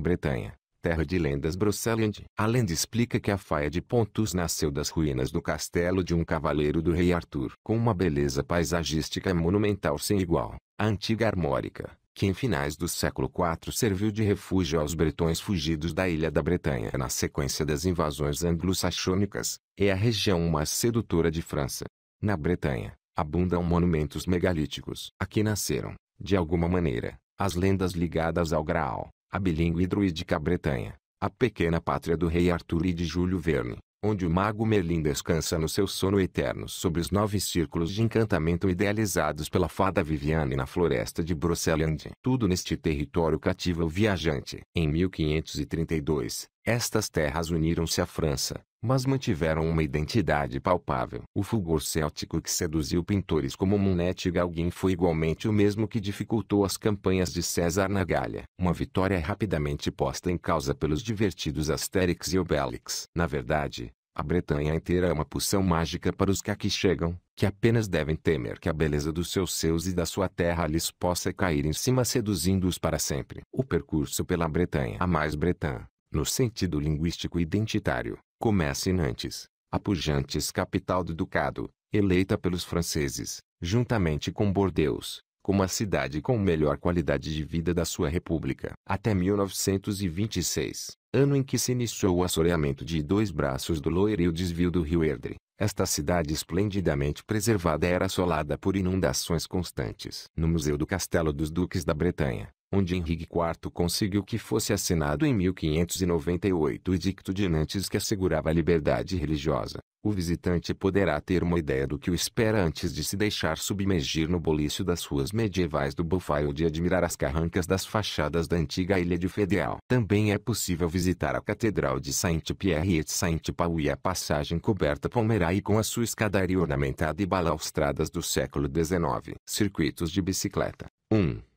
Bretanha, terra de lendas Brusselande. A lenda explica que a faia de Pontus nasceu das ruínas do castelo de um cavaleiro do rei Arthur. Com uma beleza paisagística monumental sem igual, a antiga armórica, que em finais do século IV serviu de refúgio aos bretões fugidos da ilha da Bretanha na sequência das invasões anglo-saxônicas, é a região mais sedutora de França. Na Bretanha, abundam monumentos megalíticos. Aqui nasceram, de alguma maneira, as lendas ligadas ao Graal, a bilíngue druídica Bretanha, a pequena pátria do rei Arthur e de Júlio Verne, onde o mago Merlin descansa no seu sono eterno sobre os nove círculos de encantamento idealizados pela fada Viviane na floresta de Brocéliande. Tudo neste território cativa o viajante. Em 1532, estas terras uniram-se à França, mas mantiveram uma identidade palpável. O fulgor céltico que seduziu pintores como Monet e Gauguin foi igualmente o mesmo que dificultou as campanhas de César na Galha. Uma vitória rapidamente posta em causa pelos divertidos Astérix e Obélix. Na verdade, a Bretanha inteira é uma poção mágica para os que aqui chegam, que apenas devem temer que a beleza dos seus seus e da sua terra lhes possa cair em cima seduzindo-os para sempre. O percurso pela Bretanha. A mais Bretanha no sentido linguístico identitário, comece Nantes, a pujante capital do Ducado, eleita pelos franceses, juntamente com Bordeus, como a cidade com melhor qualidade de vida da sua república, até 1926, ano em que se iniciou o assoreamento de dois braços do Loire e o desvio do rio Erdre. Esta cidade esplendidamente preservada era assolada por inundações constantes. No Museu do Castelo dos Duques da Bretanha, onde Henrique IV conseguiu que fosse assinado em 1598 o Edicto de Nantes que assegurava a liberdade religiosa. O visitante poderá ter uma ideia do que o espera antes de se deixar submergir no bolício das ruas medievais do ou de admirar as carrancas das fachadas da antiga ilha de Federal. Também é possível visitar a Catedral de Saint-Pierre et Saint-Paul e a passagem coberta Pomerai com a sua escadaria ornamentada e balaustradas do século XIX. Circuitos de bicicleta 1.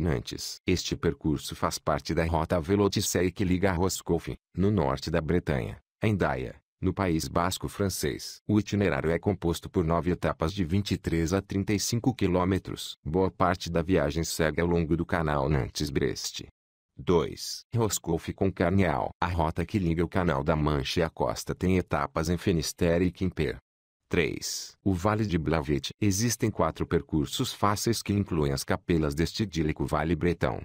Nantes. Este percurso faz parte da Rota Veloticeia que liga a Roscoff, no norte da Bretanha, a Indaia, no País Basco francês. O itinerário é composto por nove etapas de 23 a 35 quilômetros. Boa parte da viagem segue ao longo do canal Nantes-Brest. 2. Roscoff com Carneal. A rota que liga o Canal da Mancha e a costa tem etapas em Finistère e Quimper, 3. O Vale de Blavet. Existem quatro percursos fáceis que incluem as capelas deste idílico Vale Bretão.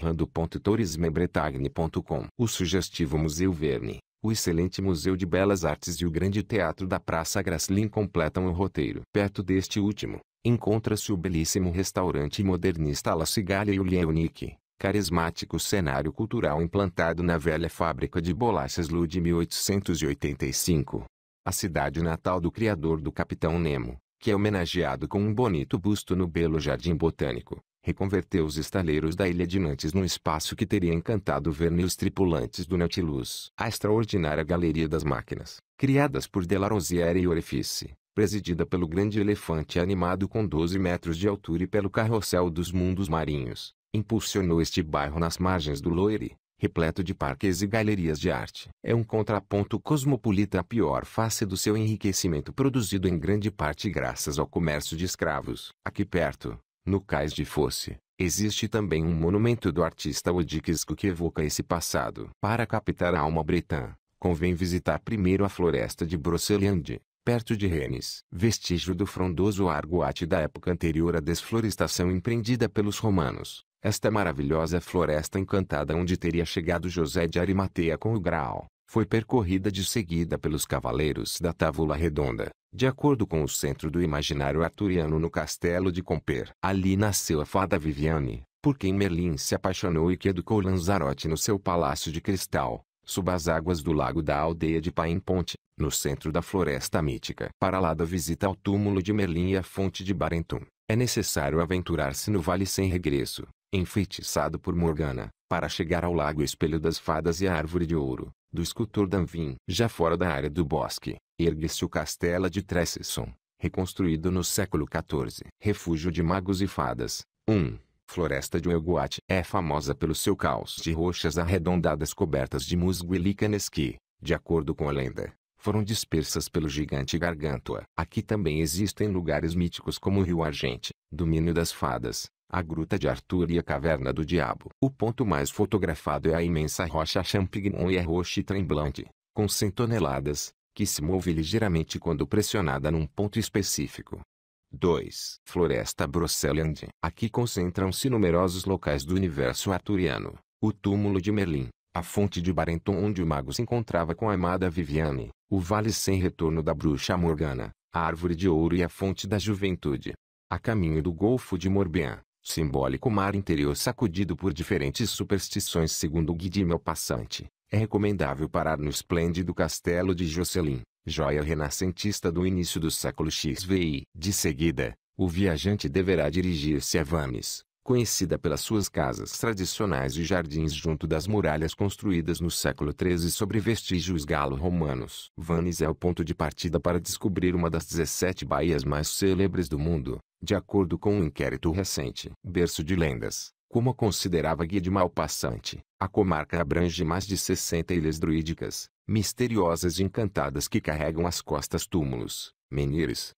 rando.tourismembretagne.com O sugestivo Museu Verne, o excelente Museu de Belas Artes e o Grande Teatro da Praça Graslin completam o roteiro. Perto deste último, encontra-se o belíssimo restaurante modernista La Cigalha e o Leonique carismático cenário cultural implantado na velha fábrica de bolachas Lu de 1885, a cidade natal do criador do Capitão Nemo, que é homenageado com um bonito busto no belo Jardim Botânico, reconverteu os estaleiros da ilha de Nantes num espaço que teria encantado ver os tripulantes do Nautilus. A extraordinária Galeria das Máquinas, criadas por Delarosière e Orifice, presidida pelo grande elefante animado com 12 metros de altura e pelo carrossel dos mundos marinhos, impulsionou este bairro nas margens do Loire, repleto de parques e galerias de arte. É um contraponto cosmopolita à pior face do seu enriquecimento produzido em grande parte graças ao comércio de escravos. Aqui perto, no cais de Fosse, existe também um monumento do artista Odikisco que evoca esse passado. Para captar a alma bretã, convém visitar primeiro a floresta de Broceliande, perto de Rennes. Vestígio do frondoso argoate da época anterior à desflorestação empreendida pelos romanos. Esta maravilhosa floresta encantada onde teria chegado José de Arimateia com o Graal, foi percorrida de seguida pelos cavaleiros da Távola Redonda, de acordo com o centro do imaginário arturiano no castelo de Comper. Ali nasceu a fada Viviane, por quem Merlin se apaixonou e que educou Lanzarote no seu palácio de cristal, sob as águas do lago da aldeia de Paim Ponte, no centro da floresta mítica. Para lá da visita ao túmulo de Merlin e à fonte de Barentum, é necessário aventurar-se no vale sem regresso, enfeitiçado por Morgana, para chegar ao lago espelho das fadas e à árvore de ouro, do escultor Danvin. Já fora da área do bosque, ergue-se o castelo de Tresson, reconstruído no século XIV. Refúgio de magos e fadas. 1. Floresta de Oeguat é famosa pelo seu caos de rochas arredondadas cobertas de musgo e líquenes que, de acordo com a lenda, foram dispersas pelo gigante Gargantua. Aqui também existem lugares míticos como o Rio Argente, Domínio das Fadas, a Gruta de Arthur e a Caverna do Diabo. O ponto mais fotografado é a imensa rocha Champignon e a rocha tremblante, com 100 toneladas, que se move ligeiramente quando pressionada num ponto específico. 2. Floresta Brocéliande. Aqui concentram-se numerosos locais do universo arturiano. O túmulo de Merlin, a fonte de Barenton onde o mago se encontrava com a amada Viviane, o vale sem retorno da bruxa Morgana, a árvore de ouro e a fonte da juventude. A caminho do Golfo de Morbihan, simbólico mar interior sacudido por diferentes superstições segundo Guy Meu Passante, é recomendável parar no esplêndido castelo de Jocelyn, joia renascentista do início do século XVI. De seguida, o viajante deverá dirigir-se a Vannes, conhecida pelas suas casas tradicionais e jardins junto das muralhas construídas no século XIII sobre vestígios galo-romanos. Vannes é o ponto de partida para descobrir uma das 17 baías mais célebres do mundo, de acordo com um inquérito recente. Berço de lendas, como a considerava Guia de Malpassante, a comarca abrange mais de 60 ilhas druídicas, misteriosas e encantadas que carregam às costas túmulos, Menires,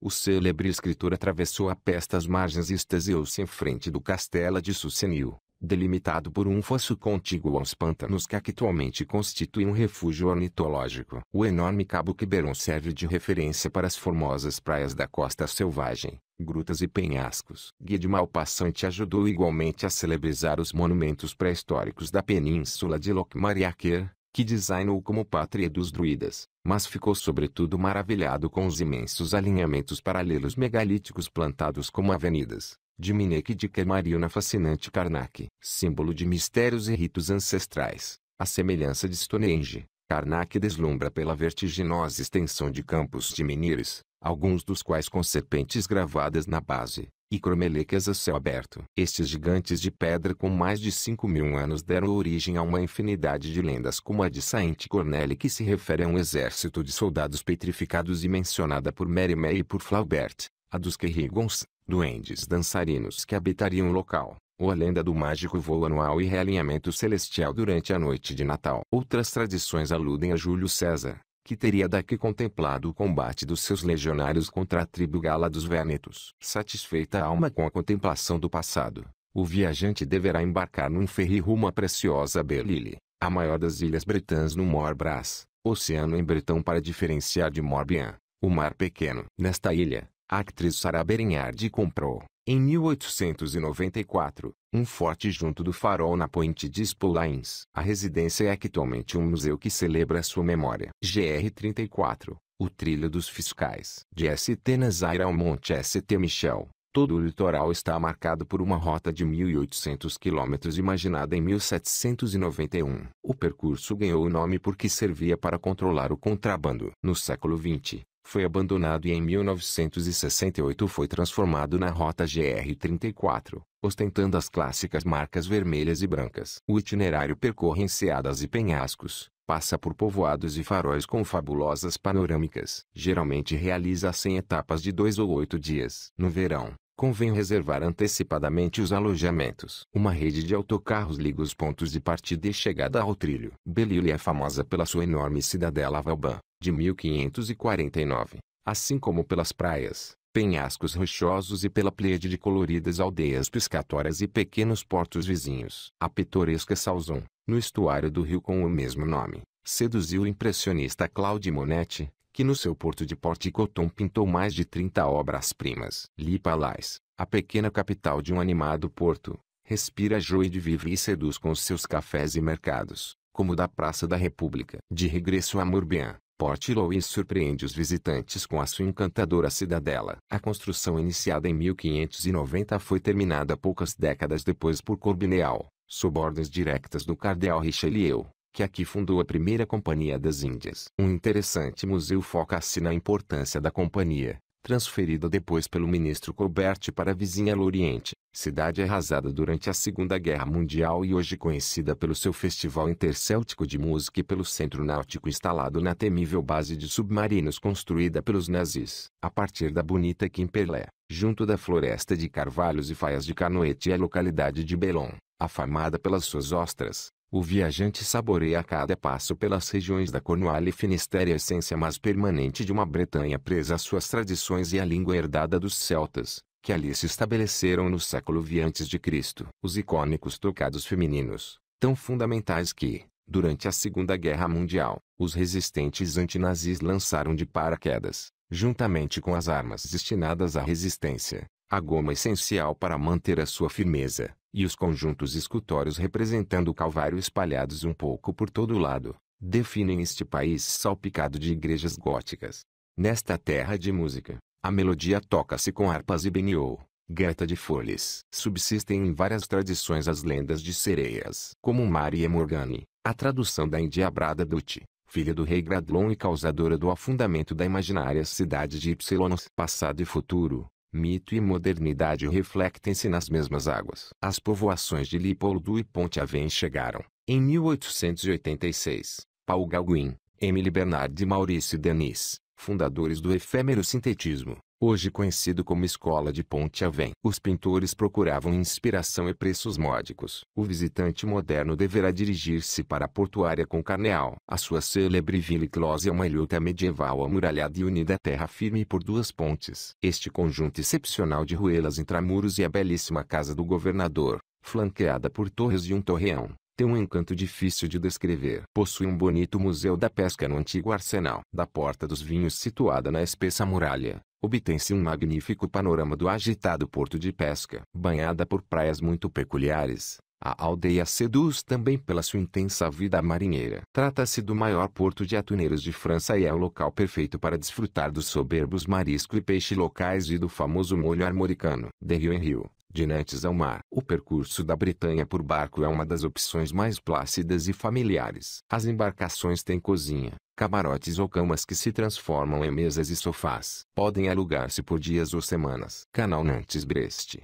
O célebre escritor atravessou a peste às margens e extasiou-se em frente do Castelo de Sucenil, delimitado por um fosso contíguo aos pântanos que atualmente constituem um refúgio ornitológico. O enorme Cabo Quiberon serve de referência para as formosas praias da costa selvagem, grutas e penhascos. Guia de Malpassante ajudou igualmente a celebrizar os monumentos pré-históricos da península de Lokmariaker, que designou como pátria dos druidas, mas ficou sobretudo maravilhado com os imensos alinhamentos paralelos megalíticos plantados como avenidas, de Minek de Camaril na fascinante Karnak, símbolo de mistérios e ritos ancestrais, a semelhança de Stonehenge. Karnak deslumbra pela vertiginosa extensão de campos de menires, alguns dos quais com serpentes gravadas na base, e Cromeleques a céu aberto. Estes gigantes de pedra com mais de 5 mil anos deram origem a uma infinidade de lendas como a de Saint Corneli que se refere a um exército de soldados petrificados e mencionada por Merimée e por Flaubert, a dos Kerrigons, duendes dançarinos que habitariam o local, ou a lenda do mágico voo anual e realinhamento celestial durante a noite de Natal. Outras tradições aludem a Júlio César, que teria daqui contemplado o combate dos seus legionários contra a tribo gala dos vénetos, Satisfeita a alma com a contemplação do passado, o viajante deverá embarcar num ferry rumo à preciosa Belile, a maior das ilhas bretãs no Morbras, oceano em bretão para diferenciar de Morbihan, o mar pequeno. Nesta ilha, a atriz Sarah Berenhardt comprou, em 1894, um forte junto do farol na ponte de Spolains. A residência é atualmente um museu que celebra sua memória. GR 34, o trilho dos fiscais. De St. Nazaire ao Monte St. Michel, todo o litoral está marcado por uma rota de 1.800 quilômetros imaginada em 1791. O percurso ganhou o nome porque servia para controlar o contrabando. No século XX, foi abandonado e em 1968 foi transformado na Rota GR-34, ostentando as clássicas marcas vermelhas e brancas. O itinerário percorre enseadas e penhascos, passa por povoados e faróis com fabulosas panorâmicas. Geralmente realiza 100 etapas de dois ou oito dias. No verão, convém reservar antecipadamente os alojamentos. Uma rede de autocarros liga os pontos de partida e chegada ao trilho. Belilha é famosa pela sua enorme cidadela Vauban, de 1549, assim como pelas praias, penhascos rochosos e pela pleiade de coloridas aldeias pescatórias e pequenos portos vizinhos. A pitoresca Salzon, no estuário do rio com o mesmo nome, seduziu o impressionista Claude Monet, que no seu porto de Porticoton pintou mais de 30 obras-primas. Lipalais, a pequena capital de um animado porto, respira joie de vivre e seduz com os seus cafés e mercados, como da Praça da República. De regresso a Morbihan, Port Louis surpreende os visitantes com a sua encantadora cidadela. A construção iniciada em 1590 foi terminada poucas décadas depois por Corbineal, sob ordens diretas do cardeal Richelieu, que aqui fundou a primeira Companhia das Índias. Um interessante museu foca-se na importância da companhia, transferida depois pelo ministro Colbert para a vizinha Loriente, cidade arrasada durante a Segunda Guerra Mundial e hoje conhecida pelo seu Festival Intercéltico de Música e pelo centro náutico instalado na temível base de submarinos construída pelos nazis. A partir da bonita Quimperlé, junto da floresta de carvalhos e faias de canoete é a localidade de Belon, afamada pelas suas ostras. O viajante saboreia a cada passo pelas regiões da Cornualha e Finistéria a essência mais permanente de uma Bretanha presa às suas tradições e à língua herdada dos celtas, que ali se estabeleceram no século V antes de Cristo. Os icônicos tocados femininos, tão fundamentais que, durante a Segunda Guerra Mundial, os resistentes antinazis lançaram de paraquedas, juntamente com as armas destinadas à resistência, a goma essencial para manter a sua firmeza e os conjuntos escultórios representando o Calvário espalhados um pouco por todo lado, definem este país salpicado de igrejas góticas. Nesta terra de música, a melodia toca-se com harpas e biniou, gaita de folhas. Subsistem em várias tradições as lendas de sereias, como Maria Morgane, a tradução da endiabrada Duti, filha do rei Gradlon e causadora do afundamento da imaginária cidade de Ypsilonos, passado e futuro, Mito e modernidade refletem-se nas mesmas águas. As povoações de Lipoldu e Ponte Avém chegaram, em 1886, Paul Gauguin, Emily Bernard e Maurice Denis, fundadores do efêmero sintetismo, hoje conhecido como Escola de Ponte Avém. Os pintores procuravam inspiração e preços módicos. O visitante moderno deverá dirigir-se para a portuária com Carneal. A sua célebre Villa Close é uma ilhota medieval amuralhada e unida à terra firme por duas pontes. Este conjunto excepcional de ruelas intramuros e a belíssima casa do governador, flanqueada por torres e um torreão, tem um encanto difícil de descrever. Possui um bonito museu da pesca no antigo arsenal da Porta dos Vinhos situada na espessa muralha obtém-se um magnífico panorama do agitado porto de pesca. Banhada por praias muito peculiares, a aldeia seduz também pela sua intensa vida marinheira. Trata-se do maior porto de atuneiros de França e é o local perfeito para desfrutar dos soberbos marisco e peixe locais e do famoso molho armoricano. De rio em rio, de Nantes ao mar. O percurso da Bretanha por barco é uma das opções mais plácidas e familiares. As embarcações têm cozinha, camarotes ou camas que se transformam em mesas e sofás. Podem alugar-se por dias ou semanas. Canal Nantes-Brest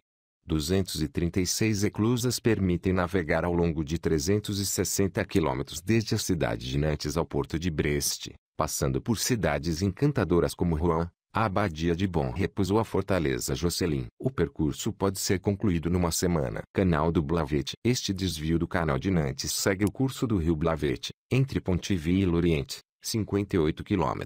236 eclusas permitem navegar ao longo de 360 quilômetros desde a cidade de Nantes ao porto de Brest, passando por cidades encantadoras como Rouen, a Abadia de Bom repousou à Fortaleza Jocelyn. O percurso pode ser concluído numa semana. Canal do Blavete. Este desvio do canal de Nantes segue o curso do rio Blavete, entre Pontivy e Loriente, 58 km,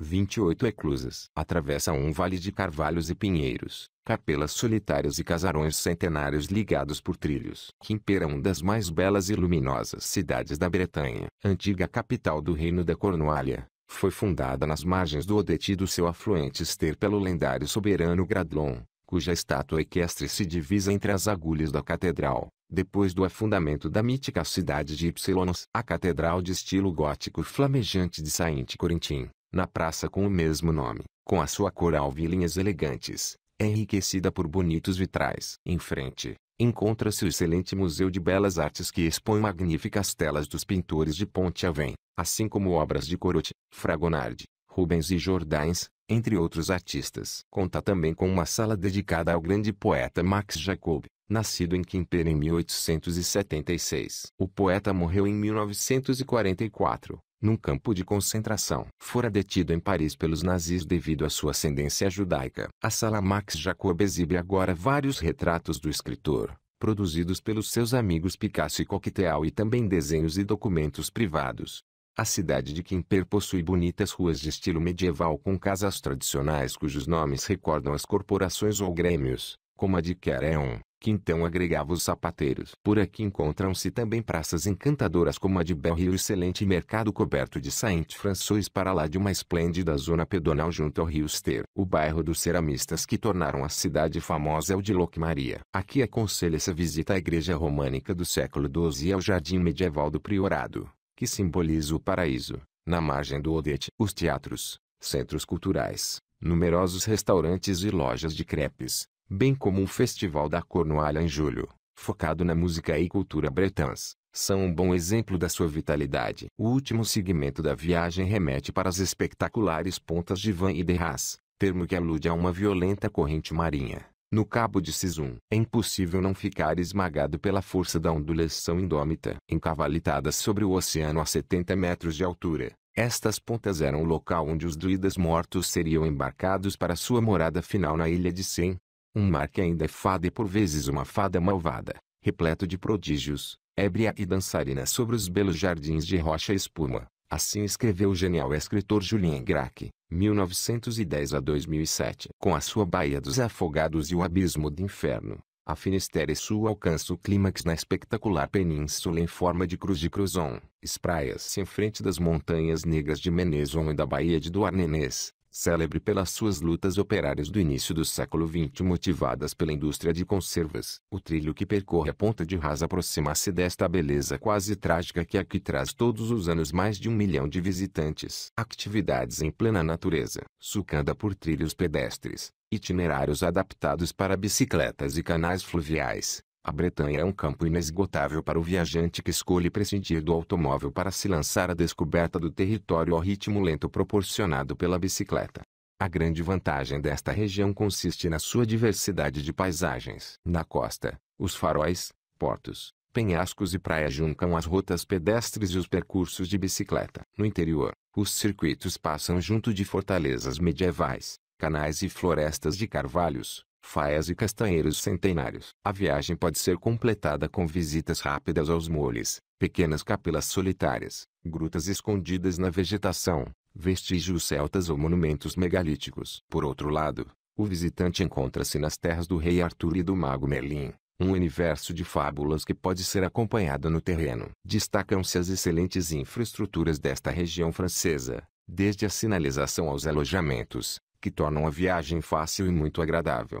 28 eclusas. Atravessa um vale de carvalhos e pinheiros, capelas solitárias e casarões centenários ligados por trilhos. Quimpera é uma das mais belas e luminosas cidades da Bretanha, antiga capital do Reino da Cornualha foi fundada nas margens do Odeti do seu afluente Ester pelo lendário soberano Gradlon, cuja estátua equestre se divisa entre as agulhas da catedral. Depois do afundamento da mítica cidade de Ypsilonos, a catedral de estilo gótico flamejante de Sainte Corintim, na praça com o mesmo nome, com a sua cor alva e linhas elegantes, é enriquecida por bonitos vitrais. Em frente, encontra-se o excelente Museu de Belas Artes que expõe magníficas telas dos pintores de Ponte Avém, assim como obras de Corotti, Fragonard, Rubens e Jordães, entre outros artistas. Conta também com uma sala dedicada ao grande poeta Max Jacob, nascido em Quimper em 1876. O poeta morreu em 1944, num campo de concentração. Fora detido em Paris pelos nazis devido à sua ascendência judaica. A sala Max Jacob exibe agora vários retratos do escritor, produzidos pelos seus amigos Picasso e Coquetel e também desenhos e documentos privados. A cidade de Quimper possui bonitas ruas de estilo medieval com casas tradicionais cujos nomes recordam as corporações ou grêmios, como a de Queréon, que então agregava os sapateiros. Por aqui encontram-se também praças encantadoras como a de Belleville, excelente mercado coberto de Saint-François para lá de uma esplêndida zona pedonal junto ao rio Ster. O bairro dos ceramistas que tornaram a cidade famosa é o de Locmaria. Aqui aconselha-se a visita à igreja românica do século XII e ao jardim medieval do Priorado, que simboliza o paraíso, na margem do Odete. Os teatros, centros culturais, numerosos restaurantes e lojas de crepes, bem como o Festival da Cornualha em julho, focado na música e cultura bretãs, são um bom exemplo da sua vitalidade. O último segmento da viagem remete para as espetaculares pontas de Van e de Haas, termo que alude a uma violenta corrente marinha. No cabo de Sisum, é impossível não ficar esmagado pela força da ondulação indômita. Encavalitada sobre o oceano a 70 metros de altura, estas pontas eram o local onde os druidas mortos seriam embarcados para sua morada final na ilha de Sen. Um mar que ainda é fada e por vezes uma fada malvada, repleto de prodígios, ébria e dançarina sobre os belos jardins de rocha e espuma. Assim escreveu o genial escritor Julien Gracq, 1910 a 2007. Com a sua Baía dos Afogados e o Abismo do Inferno, a Finisterre sua alcança o clímax na espectacular península em forma de cruz de Cruzon. Espraias-se em frente das montanhas negras de Menezon e da Baía de Douarnenez, célebre pelas suas lutas operárias do início do século XX motivadas pela indústria de conservas. O trilho que percorre a ponta de rasa aproxima-se desta beleza quase trágica que é aqui traz todos os anos mais de um milhão de visitantes. Atividades em plena natureza, sucanda por trilhos pedestres, itinerários adaptados para bicicletas e canais fluviais, a Bretanha é um campo inesgotável para o viajante que escolhe prescindir do automóvel para se lançar à descoberta do território ao ritmo lento proporcionado pela bicicleta. A grande vantagem desta região consiste na sua diversidade de paisagens. Na costa, os faróis, portos, penhascos e praias juncam as rotas pedestres e os percursos de bicicleta. No interior, os circuitos passam junto de fortalezas medievais, canais e florestas de carvalhos faias e castanheiros centenários. A viagem pode ser completada com visitas rápidas aos moles, pequenas capelas solitárias, grutas escondidas na vegetação, vestígios celtas ou monumentos megalíticos. Por outro lado, o visitante encontra-se nas terras do rei Arthur e do mago Merlin, um universo de fábulas que pode ser acompanhado no terreno. Destacam-se as excelentes infraestruturas desta região francesa, desde a sinalização aos alojamentos, que tornam a viagem fácil e muito agradável.